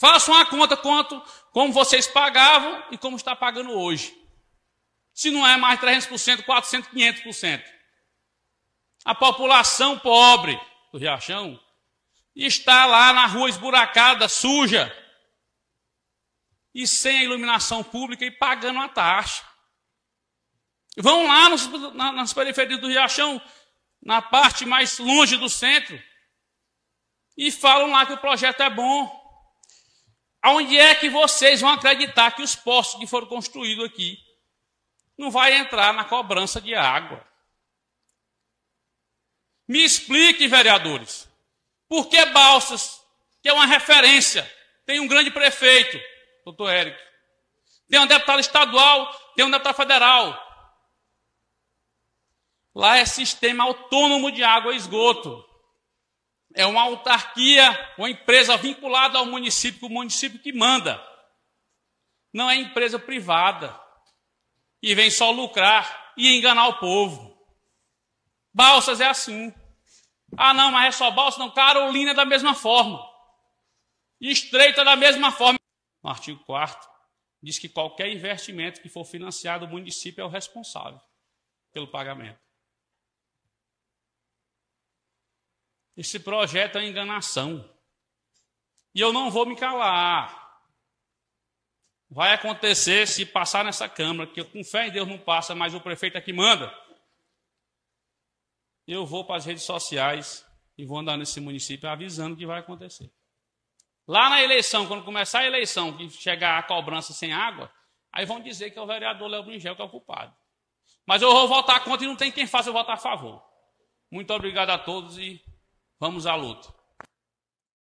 Façam a conta quanto, como vocês pagavam e como está pagando hoje. Se não é mais 300%, 400%, 500%. A população pobre do Riachão está lá na rua esburacada, suja, e sem a iluminação pública e pagando a taxa. Vão lá nos, na, nas periferias do Riachão, na parte mais longe do centro, e falam lá que o projeto é bom. Aonde é que vocês vão acreditar que os postos que foram construídos aqui não vai entrar na cobrança de água? Me explique, vereadores, por que Balsas, que é uma referência, tem um grande prefeito, doutor Érico, tem um deputado estadual, tem um deputado federal. Lá é sistema autônomo de água e esgoto é uma autarquia, uma empresa vinculada ao município, o município que manda. Não é empresa privada. E vem só lucrar e enganar o povo. Balsas é assim. Ah, não, mas é só balsa? Não, Carolina é da mesma forma. Estreita da mesma forma. No artigo 4 diz que qualquer investimento que for financiado, o município é o responsável pelo pagamento. Esse projeto é enganação. E eu não vou me calar. Vai acontecer se passar nessa Câmara, que eu, com fé em Deus não passa, mas o prefeito é que manda. Eu vou para as redes sociais e vou andar nesse município avisando que vai acontecer. Lá na eleição, quando começar a eleição, que chegar a cobrança sem água, aí vão dizer que é o vereador Léo Bringel que é o culpado. Mas eu vou votar contra e não tem quem faça eu votar a favor. Muito obrigado a todos e Vamos à luta.